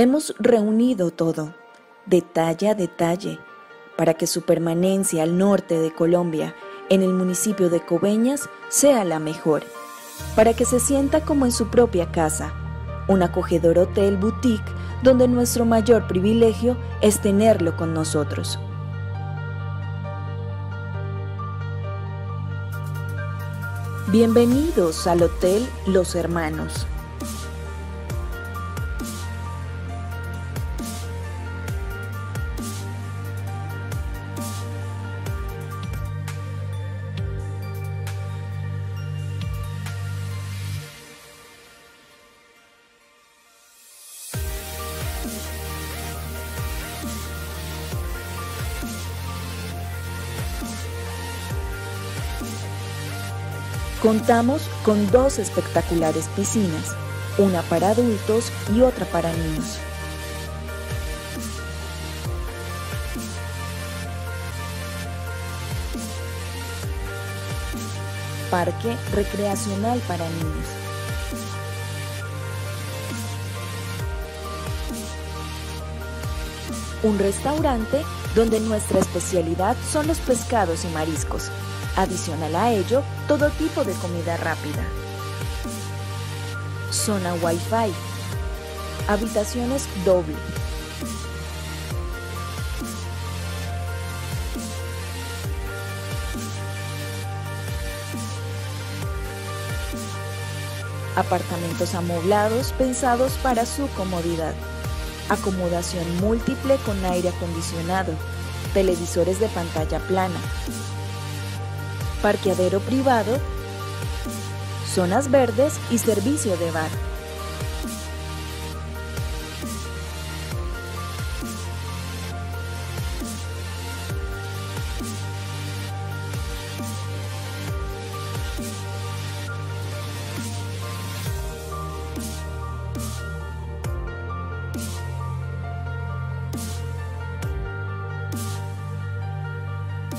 Hemos reunido todo, detalle a detalle, para que su permanencia al norte de Colombia, en el municipio de Cobeñas, sea la mejor, para que se sienta como en su propia casa, un acogedor hotel boutique donde nuestro mayor privilegio es tenerlo con nosotros. Bienvenidos al Hotel Los Hermanos. Contamos con dos espectaculares piscinas, una para adultos y otra para niños. Parque recreacional para niños. Un restaurante donde nuestra especialidad son los pescados y mariscos. Adicional a ello, todo tipo de comida rápida. Zona Wi-Fi. Habitaciones doble. Apartamentos amoblados pensados para su comodidad. Acomodación múltiple con aire acondicionado. Televisores de pantalla plana parqueadero privado, zonas verdes y servicio de bar.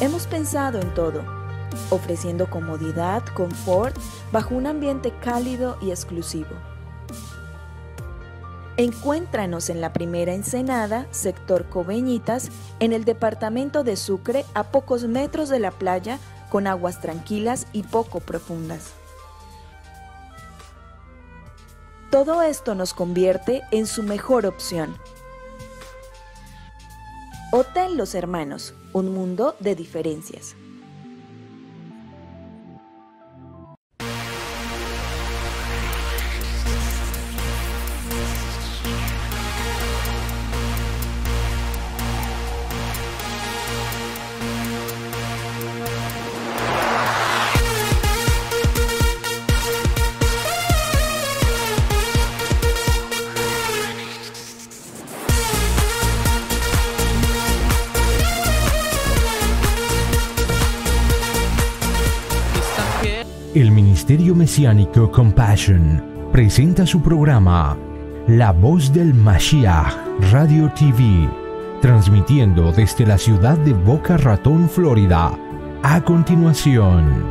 Hemos pensado en todo ofreciendo comodidad, confort, bajo un ambiente cálido y exclusivo. Encuéntranos en la primera Ensenada, sector Coveñitas, en el departamento de Sucre, a pocos metros de la playa, con aguas tranquilas y poco profundas. Todo esto nos convierte en su mejor opción. Hotel Los Hermanos, un mundo de diferencias. mesiánico Compassion presenta su programa La voz del Mashiach Radio TV, transmitiendo desde la ciudad de Boca Ratón, Florida. A continuación.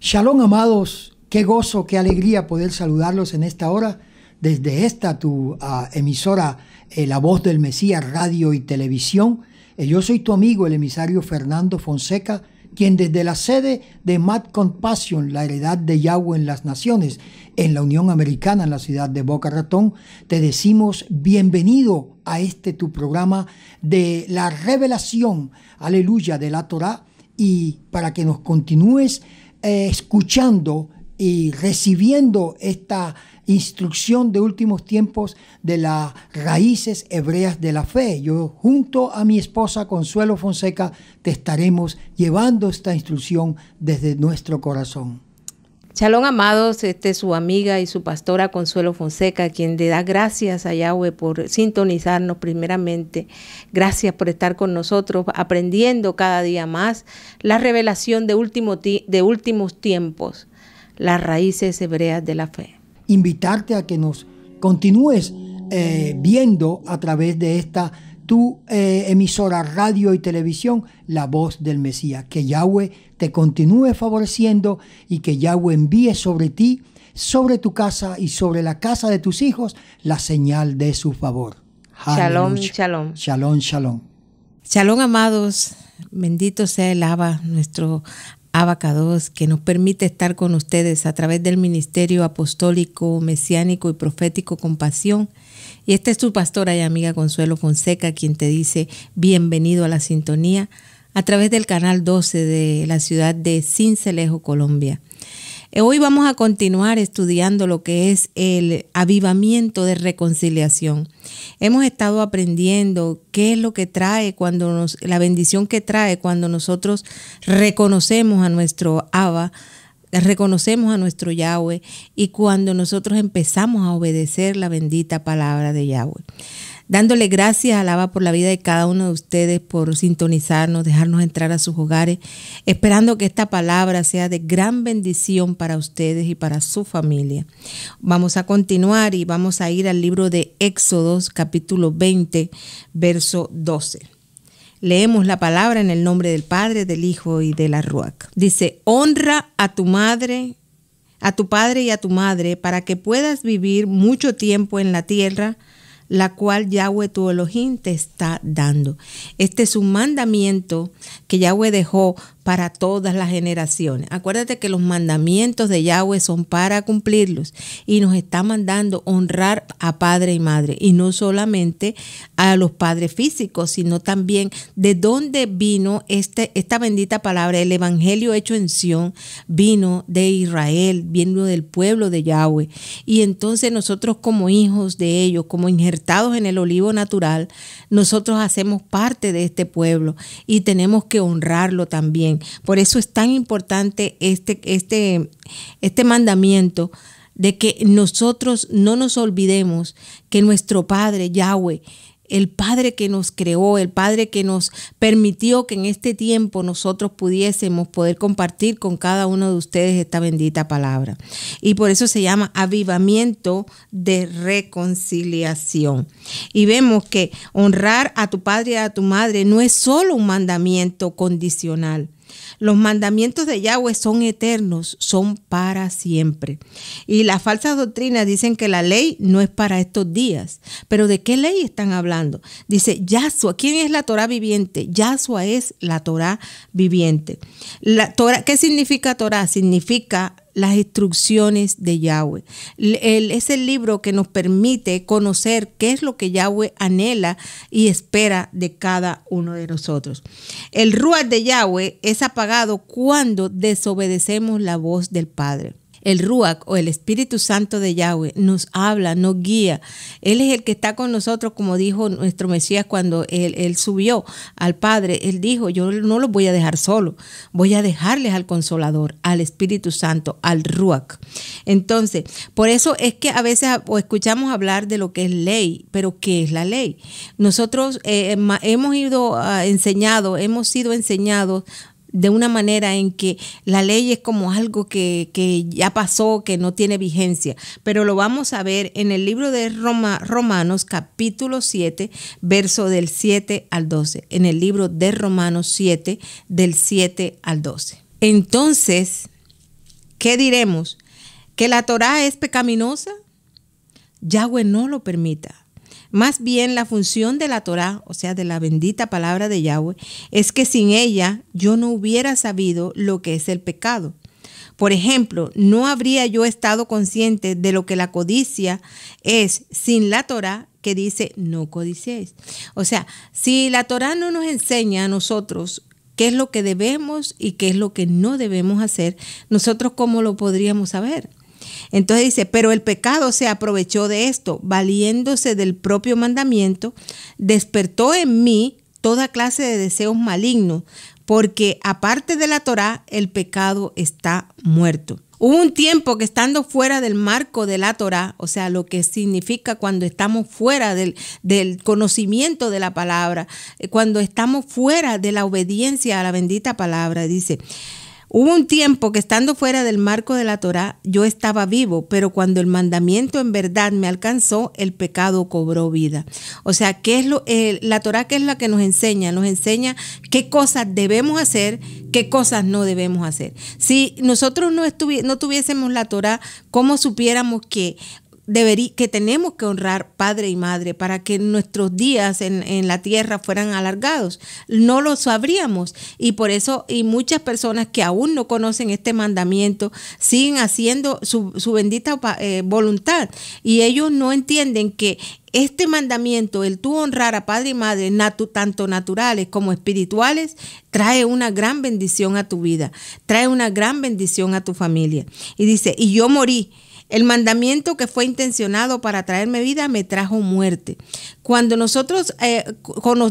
Shalom amados, qué gozo, qué alegría poder saludarlos en esta hora desde esta tu ah, emisora eh, La Voz del Mesías Radio y Televisión. Eh, yo soy tu amigo, el emisario Fernando Fonseca, quien desde la sede de Mad Compassion, la heredad de Yahweh en las naciones, en la Unión Americana, en la ciudad de Boca Ratón, te decimos bienvenido a este tu programa de la revelación, aleluya, de la Torah y para que nos continúes eh, escuchando y recibiendo esta instrucción de últimos tiempos de las raíces hebreas de la fe. Yo junto a mi esposa Consuelo Fonseca te estaremos llevando esta instrucción desde nuestro corazón. Shalom amados, este es su amiga y su pastora Consuelo Fonseca, quien le da gracias a Yahweh por sintonizarnos primeramente. Gracias por estar con nosotros, aprendiendo cada día más la revelación de, de últimos tiempos, las raíces hebreas de la fe invitarte a que nos continúes eh, viendo a través de esta tu eh, emisora radio y televisión, la voz del Mesías. Que Yahweh te continúe favoreciendo y que Yahweh envíe sobre ti, sobre tu casa y sobre la casa de tus hijos la señal de su favor. Shalom, shalom. Shalom, shalom. Shalom, amados. Bendito sea el Abba, nuestro Abacados, que nos permite estar con ustedes a través del Ministerio Apostólico, Mesiánico y Profético Compasión. Y esta es tu pastora y amiga Consuelo Fonseca, quien te dice bienvenido a la sintonía a través del canal 12 de la ciudad de Cincelejo, Colombia. Eh, hoy vamos a continuar estudiando lo que es el avivamiento de reconciliación. Hemos estado aprendiendo qué es lo que trae cuando nos, la bendición que trae cuando nosotros reconocemos a nuestro Abba, reconocemos a nuestro Yahweh y cuando nosotros empezamos a obedecer la bendita palabra de Yahweh. Dándole gracias, alaba por la vida de cada uno de ustedes, por sintonizarnos, dejarnos entrar a sus hogares, esperando que esta palabra sea de gran bendición para ustedes y para su familia. Vamos a continuar y vamos a ir al libro de Éxodos, capítulo 20, verso 12. Leemos la palabra en el nombre del Padre, del Hijo y de la Ruac. Dice, honra a tu madre, a tu padre y a tu madre, para que puedas vivir mucho tiempo en la tierra, la cual Yahweh tu Elohim te está dando. Este es un mandamiento que Yahweh dejó para todas las generaciones. Acuérdate que los mandamientos de Yahweh son para cumplirlos y nos está mandando honrar a padre y madre y no solamente a los padres físicos, sino también de dónde vino este, esta bendita palabra, el evangelio hecho en Sión, vino de Israel, vino del pueblo de Yahweh. Y entonces nosotros como hijos de ellos, como injertados en el olivo natural, nosotros hacemos parte de este pueblo y tenemos que honrarlo también. Por eso es tan importante este, este, este mandamiento de que nosotros no nos olvidemos que nuestro Padre Yahweh, el Padre que nos creó, el Padre que nos permitió que en este tiempo nosotros pudiésemos poder compartir con cada uno de ustedes esta bendita palabra. Y por eso se llama avivamiento de reconciliación. Y vemos que honrar a tu Padre y a tu Madre no es solo un mandamiento condicional los mandamientos de Yahweh son eternos, son para siempre. Y las falsas doctrinas dicen que la ley no es para estos días. Pero ¿de qué ley están hablando? Dice Yahshua. ¿Quién es la Torah viviente? Yahshua es la Torah viviente. La ¿Qué significa Torah? Significa las instrucciones de Yahweh. es el libro que nos permite conocer qué es lo que Yahweh anhela y espera de cada uno de nosotros. El Ruach de Yahweh es apagado cuando desobedecemos la voz del Padre el Ruach o el Espíritu Santo de Yahweh nos habla, nos guía. Él es el que está con nosotros, como dijo nuestro Mesías cuando él, subió al Padre. Él dijo, yo no los voy a dejar solo, voy a dejarles al Consolador, al Espíritu Santo, al Ruach. Entonces, por eso es que a veces escuchamos hablar de lo que es ley, pero ¿qué es la ley? Nosotros eh, hemos ido ah, enseñado, enseñados, hemos sido enseñados de una manera en que la ley es como algo que, ya pasó, que no tiene vigencia. Pero lo vamos a ver en el libro de Romanos capítulo 7, verso del 7 al 12. En el libro de Romanos 7, del 7 al 12. Entonces, ¿qué diremos? ¿Que la Torah es pecaminosa? Yahweh no lo permita. Más bien la función de la Torá, o sea, de la bendita palabra de Yahweh, es que sin ella yo no hubiera sabido lo que es el pecado. Por ejemplo, no habría yo estado consciente de lo que la codicia es sin la Torá que dice no codiciéis. O sea, si la Torá no nos enseña a nosotros qué es lo que debemos y qué es lo que no debemos hacer, nosotros cómo lo podríamos saber. Entonces dice, pero el pecado se aprovechó de esto, valiéndose del propio mandamiento, despertó en mí toda clase de deseos malignos, porque aparte de la Torá, el pecado está muerto. Hubo un tiempo que estando fuera del marco de la Torá, o sea, lo que significa cuando estamos fuera del, del, conocimiento de la palabra, eh, cuando estamos fuera de la obediencia a la bendita palabra, dice, Hubo un tiempo que estando fuera del marco de la Torá, yo estaba vivo, pero cuando el mandamiento en verdad me alcanzó, el pecado cobró vida. O sea, ¿qué es lo, eh, la Torá que es la que nos enseña? Nos enseña qué cosas debemos hacer, qué cosas no debemos hacer. Si nosotros no, no tuviésemos la Torá, ¿cómo supiéramos que que tenemos que honrar padre y madre para que nuestros días en, la tierra fueran alargados. No lo sabríamos y por eso y muchas personas que aún no conocen este mandamiento siguen haciendo su, bendita eh, voluntad y ellos no entienden que este mandamiento, el tú honrar a padre y madre, tanto naturales como espirituales, trae una gran bendición a tu vida, trae una gran bendición a tu familia. Y dice, y yo morí el mandamiento que fue intencionado para traerme vida me trajo muerte. Cuando nosotros eh,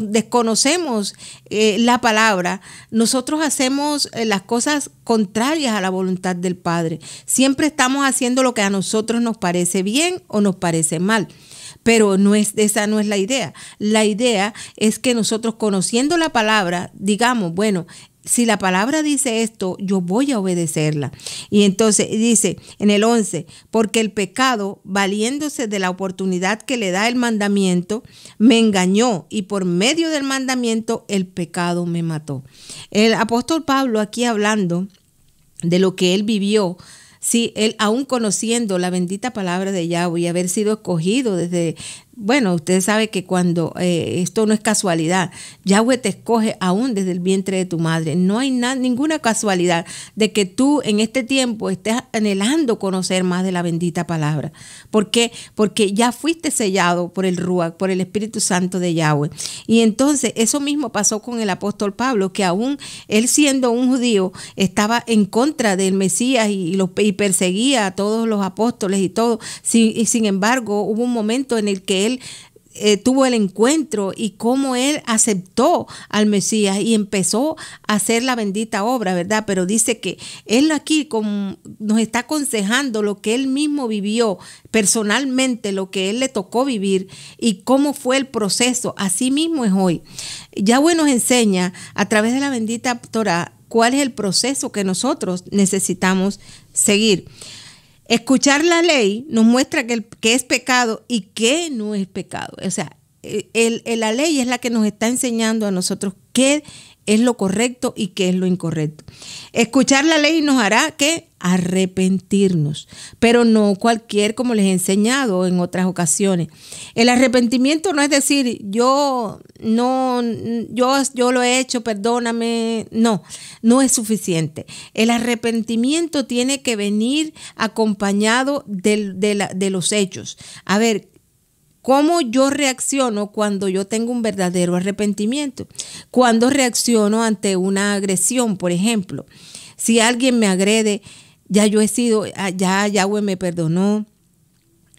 desconocemos eh, la palabra, nosotros hacemos eh, las cosas contrarias a la voluntad del Padre. Siempre estamos haciendo lo que a nosotros nos parece bien o nos parece mal. Pero no es, esa no es la idea. La idea es que nosotros conociendo la palabra digamos, bueno, si la palabra dice esto, yo voy a obedecerla. Y entonces dice en el 11, porque el pecado, valiéndose de la oportunidad que le da el mandamiento, me engañó y por medio del mandamiento el pecado me mató. El apóstol Pablo aquí hablando de lo que él vivió, si él aún conociendo la bendita palabra de Yahweh y haber sido escogido desde, bueno, usted sabe que cuando eh, esto no es casualidad, Yahweh te escoge aún desde el vientre de tu madre. No hay ninguna casualidad de que tú en este tiempo estés anhelando conocer más de la bendita palabra. ¿Por qué? Porque ya fuiste sellado por el Ruach, por el Espíritu Santo de Yahweh. Y entonces eso mismo pasó con el apóstol Pablo, que aún él siendo un judío estaba en contra del Mesías y, perseguía a todos los apóstoles y todo. y sin embargo, hubo un momento en el que él eh, tuvo el encuentro y cómo él aceptó al Mesías y empezó a hacer la bendita obra, ¿verdad? Pero dice que él aquí nos está aconsejando lo que él mismo vivió personalmente, lo que él le tocó vivir y cómo fue el proceso. Así mismo es hoy. Yahweh nos enseña a través de la bendita Torah cuál es el proceso que nosotros necesitamos seguir. Escuchar la ley nos muestra que, es pecado y que no es pecado. O sea, e, la ley es la que nos está enseñando a nosotros qué es lo correcto y qué es lo incorrecto. Escuchar la ley nos hará que arrepentirnos, pero no cualquier como les he enseñado en otras ocasiones. El arrepentimiento no es decir, yo no yo yo lo he hecho, perdóname, no, no es suficiente. El arrepentimiento tiene que venir acompañado de los hechos. A ver, cómo yo reacciono cuando yo tengo un verdadero arrepentimiento, cuando reacciono ante una agresión, por ejemplo. Si alguien me agrede, ya yo he sido, ah, ya Yahweh me perdonó,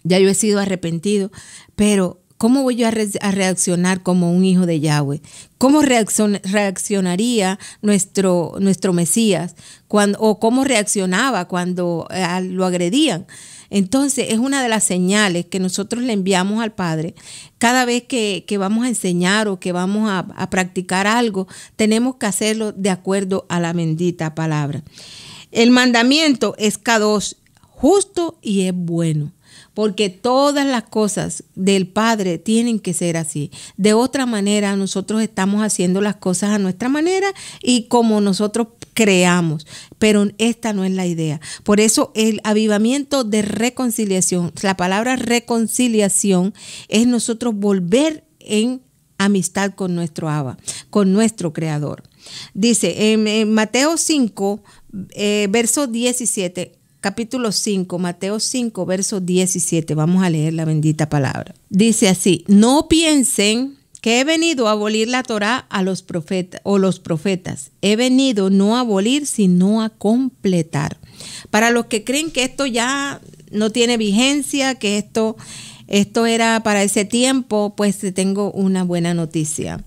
ya yo he sido arrepentido, pero ¿cómo voy yo a, reaccionar como un hijo de Yahweh? ¿Cómo reaccionaría nuestro, nuestro Mesías cuando, o cómo reaccionaba cuando eh, lo agredían? Entonces es una de las señales que nosotros le enviamos al Padre. Cada vez que, vamos a enseñar o que vamos a, practicar algo, tenemos que hacerlo de acuerdo a la bendita palabra. El mandamiento es cada dos justo y es bueno porque todas las cosas del Padre tienen que ser así. De otra manera, nosotros estamos haciendo las cosas a nuestra manera y como nosotros creamos, pero esta no es la idea. Por eso el avivamiento de reconciliación, la palabra reconciliación es nosotros volver en amistad con nuestro Abba, con nuestro Creador. Dice en, Mateo 5, eh, verso 17, capítulo 5, Mateo 5, verso 17, vamos a leer la bendita palabra. Dice así, no piensen que he venido a abolir la Torá a los profetas o los profetas. He venido no a abolir, sino a completar. Para los que creen que esto ya no tiene vigencia, que esto esto era para ese tiempo, pues tengo una buena noticia.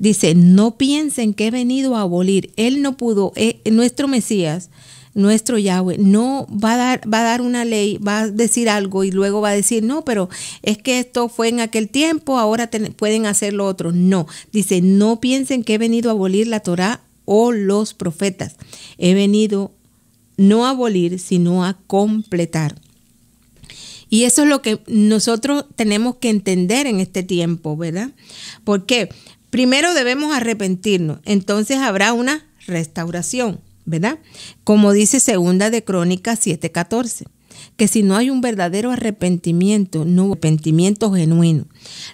Dice, no piensen que he venido a abolir. Él no pudo, eh, nuestro Mesías nuestro Yahweh no va a dar, va a dar una ley, va a decir algo y luego va a decir, no, pero es que esto fue en aquel tiempo, ahora pueden hacerlo otro. No, dice, no piensen que he venido a abolir la Torah o los profetas. He venido no a abolir, sino a completar. Y eso es lo que nosotros tenemos que entender en este tiempo, ¿verdad? Porque primero debemos arrepentirnos, entonces habrá una restauración. ¿verdad? Como dice segunda de Crónicas 7:14, que si no hay un verdadero arrepentimiento, no hubo arrepentimiento genuino.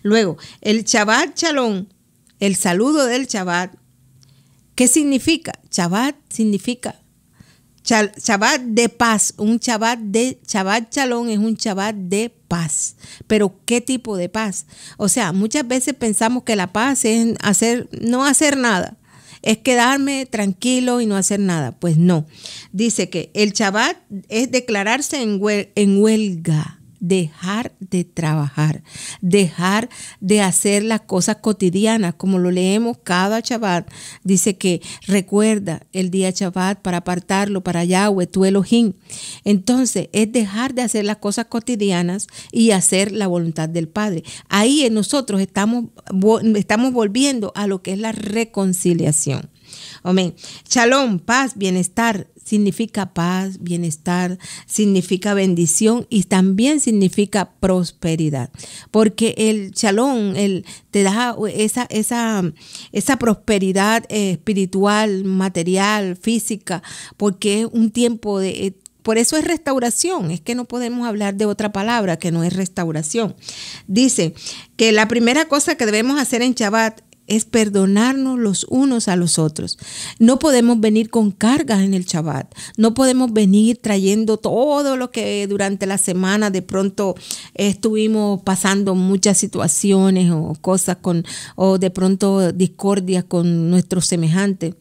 Luego, el chabat chalón, el saludo del chabat, ¿qué significa? Chabat significa Shabbat de paz, un chabat de Shabbat chalón es un Shabbat de paz. Pero ¿qué tipo de paz? O sea, muchas veces pensamos que la paz es hacer no hacer nada es quedarme tranquilo y no hacer nada. Pues no. Dice que el Shabbat es declararse en, en huelga dejar de trabajar, dejar de hacer las cosas cotidianas, como lo leemos cada Shabbat. Dice que recuerda el día Shabbat para apartarlo para Yahweh, tu Elohim. Entonces, es dejar de hacer las cosas cotidianas y hacer la voluntad del Padre. Ahí en nosotros estamos, estamos volviendo a lo que es la reconciliación. Amén. Shalom, paz, bienestar, significa paz, bienestar, significa bendición y también significa prosperidad. Porque el shalom el, te da esa, esa, esa prosperidad eh, espiritual, material, física, porque es un tiempo de... Eh, por eso es restauración, es que no podemos hablar de otra palabra que no es restauración. Dice que la primera cosa que debemos hacer en Shabbat es perdonarnos los unos a los otros. No podemos venir con cargas en el Shabbat, no podemos venir trayendo todo lo que durante la semana de pronto estuvimos pasando muchas situaciones o cosas con, o de pronto discordia con nuestros semejantes.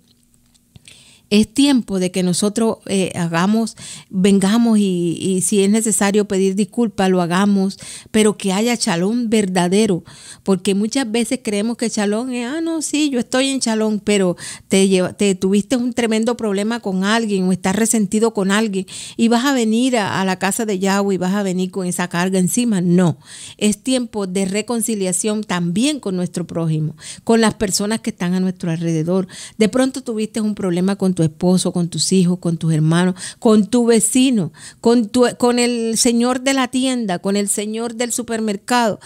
Es tiempo de que nosotros eh, hagamos, vengamos y, si es necesario pedir disculpas, lo hagamos, pero que haya chalón verdadero, porque muchas veces creemos que chalón es, ah, no, sí, yo estoy en chalón, pero te, te tuviste un tremendo problema con alguien o estás resentido con alguien y vas a venir a, la casa de Yahweh y vas a venir con esa carga encima. No, es tiempo de reconciliación también con nuestro prójimo, con las personas que están a nuestro alrededor. De pronto tuviste un problema con tu tu esposo, con tus hijos, con tus hermanos, con tu vecino, con, tu, con el señor de la tienda, con el señor del supermercado.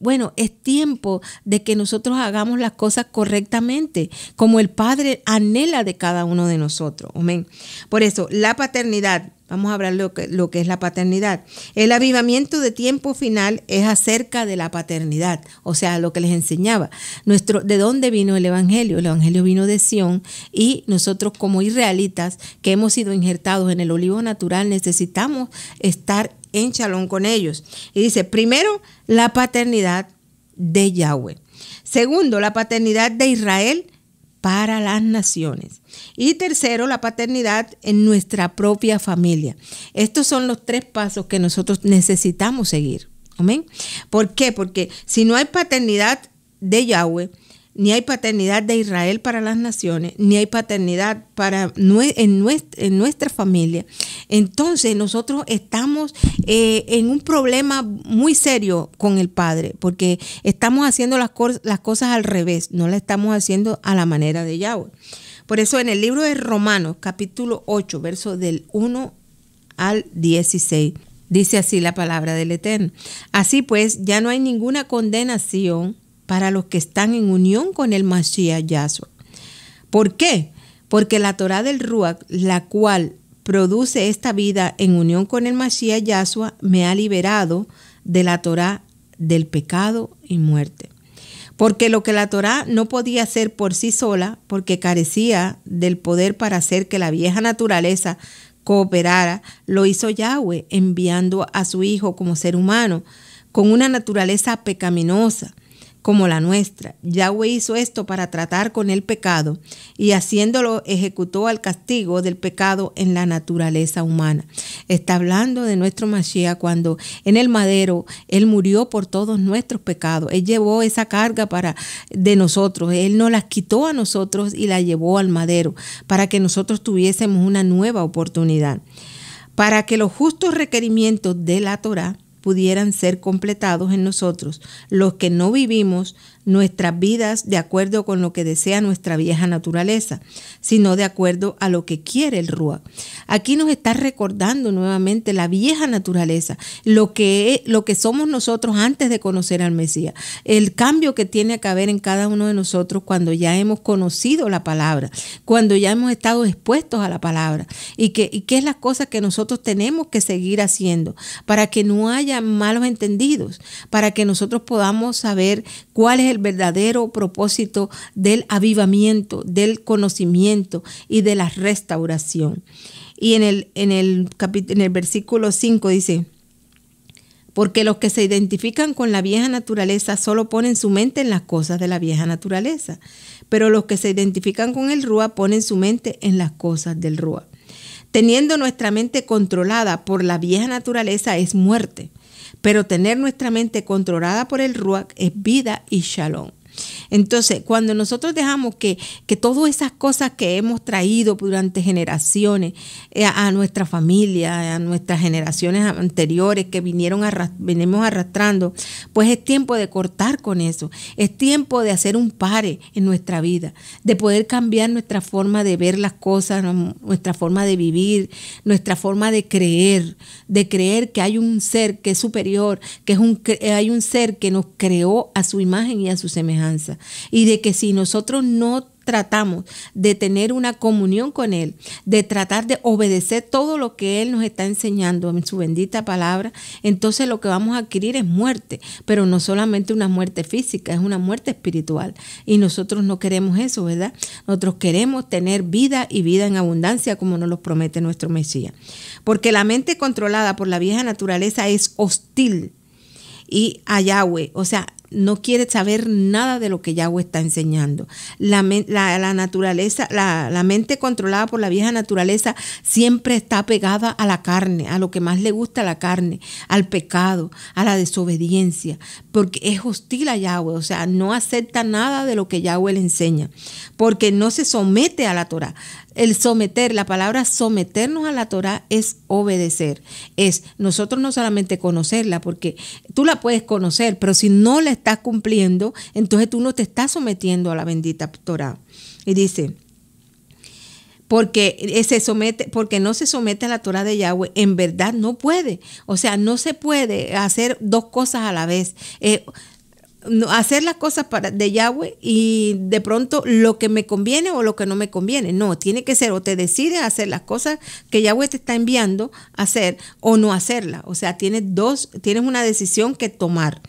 Bueno, es tiempo de que nosotros hagamos las cosas correctamente, como el Padre anhela de cada uno de nosotros. Amén. Por eso, la paternidad, vamos a hablar lo que, lo que es la paternidad. El avivamiento de tiempo final es acerca de la paternidad, o sea, lo que les enseñaba. Nuestro, ¿De dónde vino el Evangelio? El Evangelio vino de Sión y nosotros como israelitas que hemos sido injertados en el olivo natural necesitamos estar en chalón con ellos. Y dice, primero, la paternidad de Yahweh. Segundo, la paternidad de Israel para las naciones. Y tercero, la paternidad en nuestra propia familia. Estos son los tres pasos que nosotros necesitamos seguir. Amén. ¿Por qué? Porque si no hay paternidad de Yahweh, ni hay paternidad de Israel para las naciones, ni hay paternidad para en nuestra, en nuestra familia. Entonces nosotros estamos eh, en un problema muy serio con el Padre, porque estamos haciendo las, las cosas al revés, no las estamos haciendo a la manera de Yahweh. Por eso en el libro de Romanos, capítulo 8, verso del 1 al 16, dice así la palabra del Eterno. Así pues, ya no hay ninguna condenación para los que están en unión con el Mashiach Yahshua. ¿Por qué? Porque la Torah del Ruach, la cual produce esta vida en unión con el Mashiach Yahshua, me ha liberado de la Torah del pecado y muerte. Porque lo que la Torah no podía hacer por sí sola, porque carecía del poder para hacer que la vieja naturaleza cooperara, lo hizo Yahweh enviando a su Hijo como ser humano, con una naturaleza pecaminosa, como la nuestra. Yahweh hizo esto para tratar con el pecado y haciéndolo ejecutó al castigo del pecado en la naturaleza humana. Está hablando de nuestro Mashiach cuando en el madero Él murió por todos nuestros pecados. Él llevó esa carga para de nosotros. Él nos la quitó a nosotros y la llevó al madero para que nosotros tuviésemos una nueva oportunidad. Para que los justos requerimientos de la Torah pudieran ser completados en nosotros, los que no vivimos nuestras vidas de acuerdo con lo que desea nuestra vieja naturaleza, sino de acuerdo a lo que quiere el Rúa. Aquí nos está recordando nuevamente la vieja naturaleza, lo que, lo que somos nosotros antes de conocer al Mesías, el cambio que tiene que haber en cada uno de nosotros cuando ya hemos conocido la palabra, cuando ya hemos estado expuestos a la palabra y que, es la cosa que nosotros tenemos que seguir haciendo para que no haya malos entendidos, para que nosotros podamos saber cuál es el verdadero propósito del avivamiento, del conocimiento y de la restauración. Y en el, en el, en el versículo 5 dice, porque los que se identifican con la vieja naturaleza solo ponen su mente en las cosas de la vieja naturaleza, pero los que se identifican con el Rúa ponen su mente en las cosas del Rúa. Teniendo nuestra mente controlada por la vieja naturaleza es muerte, pero tener nuestra mente controlada por el Ruach es vida y shalom. Entonces, cuando nosotros dejamos que, que todas esas cosas que hemos traído durante generaciones eh, a nuestra familia, a nuestras generaciones anteriores que vinieron venimos arrastrando, pues es tiempo de cortar con eso. Es tiempo de hacer un pare en nuestra vida, de poder cambiar nuestra forma de ver las cosas, nuestra forma de vivir, nuestra forma de creer, de creer que hay un ser que es superior, que es un, hay un ser que nos creó a su imagen y a su semejanza y de que si nosotros no tratamos de tener una comunión con Él, de tratar de obedecer todo lo que Él nos está enseñando en su bendita palabra, entonces lo que vamos a adquirir es muerte, pero no solamente una muerte física, es una muerte espiritual. Y nosotros no queremos eso, ¿verdad? Nosotros queremos tener vida y vida en abundancia, como nos lo promete nuestro Mesías. Porque la mente controlada por la vieja naturaleza es hostil y a Yahweh, o sea, no quiere saber nada de lo que Yahweh está enseñando. La, naturaleza, la, mente controlada por la vieja naturaleza siempre está pegada a la carne, a lo que más le gusta a la carne, al pecado, a la desobediencia, porque es hostil a Yahweh, o sea, no acepta nada de lo que Yahweh le enseña, porque no se somete a la Torah el someter, la palabra someternos a la Torah es obedecer. Es nosotros no solamente conocerla, porque tú la puedes conocer, pero si no la estás cumpliendo, entonces tú no te estás sometiendo a la bendita Torah. Y dice, porque se somete, porque no se somete a la Torah de Yahweh, en verdad no puede. O sea, no se puede hacer dos cosas a la vez. Eh, hacer las cosas para, de Yahweh y de pronto lo que me conviene o lo que no me conviene. No, tiene que ser o te decides hacer las cosas que Yahweh te está enviando a hacer o no hacerlas. O sea, tienes dos, tienes una decisión que tomar.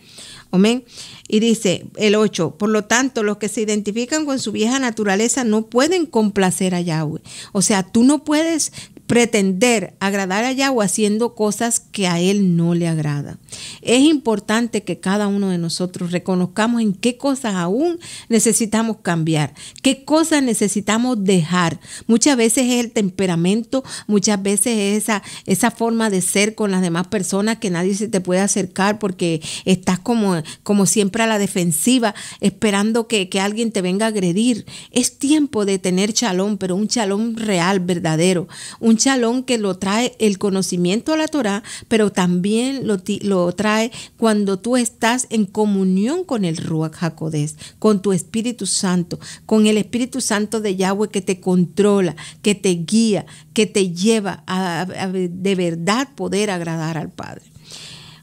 Amén. Y dice el 8, por lo tanto, los que se identifican con su vieja naturaleza no pueden complacer a Yahweh. O sea, tú no puedes pretender agradar a o haciendo cosas que a Él no le agrada. Es importante que cada uno de nosotros reconozcamos en qué cosas aún necesitamos cambiar, qué cosas necesitamos dejar. Muchas veces es el temperamento, muchas veces es esa, esa forma de ser con las demás personas que nadie se te puede acercar porque estás como, como siempre a la defensiva, esperando que, que alguien te venga a agredir. Es tiempo de tener chalón, pero un chalón real, verdadero, un shalom que lo trae el conocimiento a la Torah, pero también lo, trae cuando tú estás en comunión con el Ruach Hakodes, con tu Espíritu Santo, con el Espíritu Santo de Yahweh que te controla, que te guía, que te lleva a de verdad poder agradar al Padre.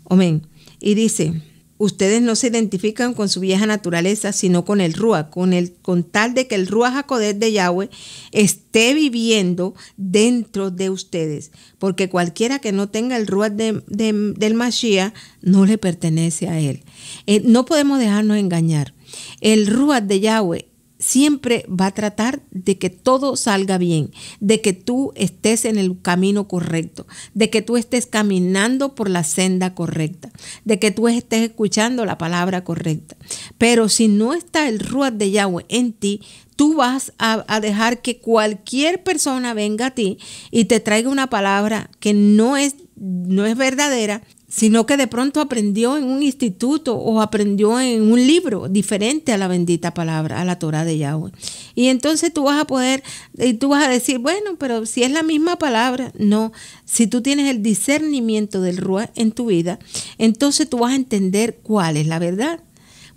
Amén. Y dice, ustedes no se identifican con su vieja naturaleza, sino con el Rúa, con, el, con tal de que el Ruach Hakodesh de Yahweh esté viviendo dentro de ustedes. Porque cualquiera que no tenga el Rúa del Mashiach no le pertenece a él. Eh, no podemos dejarnos engañar. El Ruach de Yahweh siempre va a tratar de que todo salga bien, de que tú estés en el camino correcto, de que tú estés caminando por la senda correcta, de que tú estés escuchando la palabra correcta. Pero si no está el Ruach de Yahweh en ti, tú vas a, dejar que cualquier persona venga a ti y te traiga una palabra que no es, no es verdadera, sino que de pronto aprendió en un instituto o aprendió en un libro diferente a la bendita palabra, a la Torah de Yahweh. Y entonces tú vas a poder, y tú vas a decir, bueno, pero si es la misma palabra, no, si tú tienes el discernimiento del Ruah en tu vida, entonces tú vas a entender cuál es la verdad,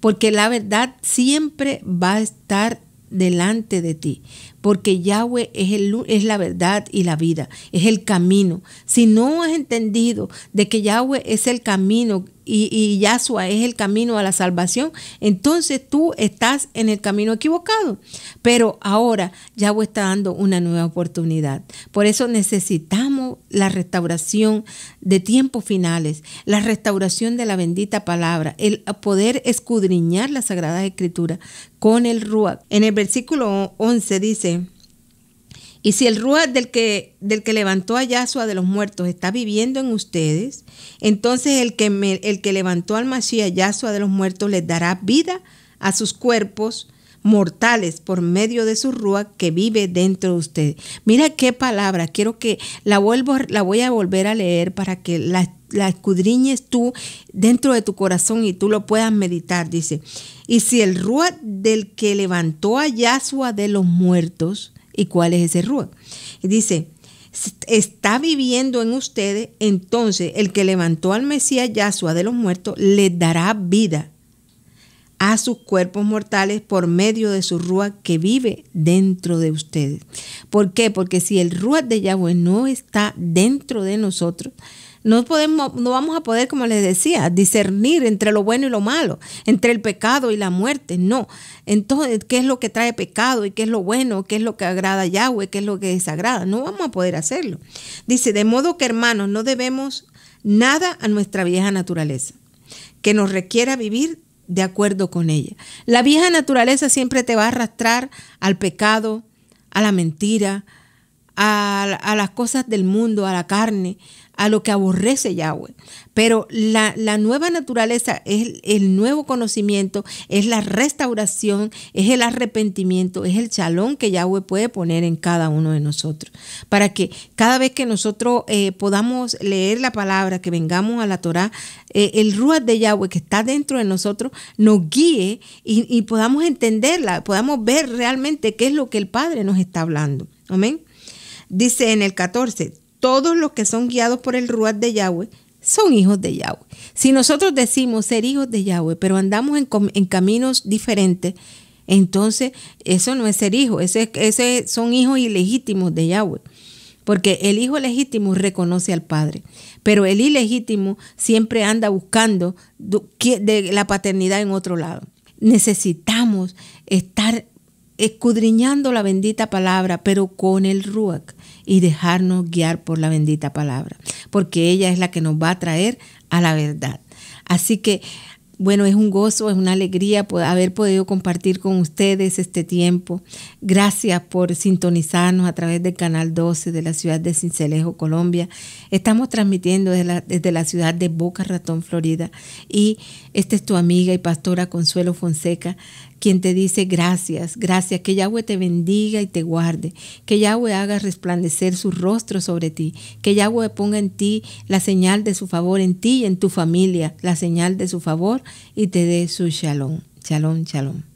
porque la verdad siempre va a estar delante de ti porque Yahweh es, el, es la verdad y la vida, es el camino. Si no has entendido de que Yahweh es el camino y, y Yahshua es el camino a la salvación, entonces tú estás en el camino equivocado. Pero ahora Yahweh está dando una nueva oportunidad. Por eso necesitamos la restauración de tiempos finales, la restauración de la bendita palabra, el poder escudriñar las sagradas escrituras con el Ruach. En el versículo 11 dice, y si el Ruach del que, del que levantó a Yahshua de los muertos está viviendo en ustedes, entonces el que, el que levantó al a Yahshua de los muertos les dará vida a sus cuerpos mortales por medio de su Ruach que vive dentro de ustedes. Mira qué palabra, quiero que la, vuelvo, la voy a volver a leer para que la, escudriñes tú dentro de tu corazón y tú lo puedas meditar. Dice, y si el Ruach del que levantó a Yahshua de los muertos, y cuál es ese Ruach. dice, está viviendo en ustedes, entonces el que levantó al Mesías Yahshua de los muertos le dará vida a sus cuerpos mortales por medio de su Ruach que vive dentro de ustedes. ¿Por qué? Porque si el Ruach de Yahweh no está dentro de nosotros, no, podemos, no vamos a poder, como les decía, discernir entre lo bueno y lo malo, entre el pecado y la muerte, no. Entonces, ¿qué es lo que trae pecado y qué es lo bueno? ¿Qué es lo que agrada a Yahweh? ¿Qué es lo que desagrada? No vamos a poder hacerlo. Dice, de modo que hermanos, no debemos nada a nuestra vieja naturaleza, que nos requiera vivir de acuerdo con ella. La vieja naturaleza siempre te va a arrastrar al pecado, a la mentira, a, a las cosas del mundo, a la carne, a lo que aborrece Yahweh. Pero la, nueva naturaleza es el, nuevo conocimiento, es la restauración, es el arrepentimiento, es el chalón que Yahweh puede poner en cada uno de nosotros. Para que cada vez que nosotros eh, podamos leer la palabra, que vengamos a la Torah, eh, el Ruach de Yahweh que está dentro de nosotros nos guíe y, y podamos entenderla, podamos ver realmente qué es lo que el Padre nos está hablando. Amén. Dice en el 14, todos los que son guiados por el Ruach de Yahweh son hijos de Yahweh. Si nosotros decimos ser hijos de Yahweh, pero andamos en, caminos diferentes, entonces eso no es ser hijo, ese, son hijos ilegítimos de Yahweh. Porque el hijo legítimo reconoce al padre, pero el ilegítimo siempre anda buscando la paternidad en otro lado necesitamos estar escudriñando la bendita palabra, pero con el ruac y dejarnos guiar por la bendita palabra, porque ella es la que nos va a traer a la verdad. Así que, bueno, es un gozo, es una alegría haber podido compartir con ustedes este tiempo. Gracias por sintonizarnos a través del canal 12 de la ciudad de Cincelejo, Colombia. Estamos transmitiendo desde la, desde la ciudad de Boca Ratón, Florida. Y esta es tu amiga y pastora Consuelo Fonseca quien te dice gracias, gracias, que Yahweh te bendiga y te guarde, que Yahweh haga resplandecer su rostro sobre ti, que Yahweh ponga en ti la señal de su favor, en ti y en tu familia, la señal de su favor y te dé su shalom, shalom, shalom.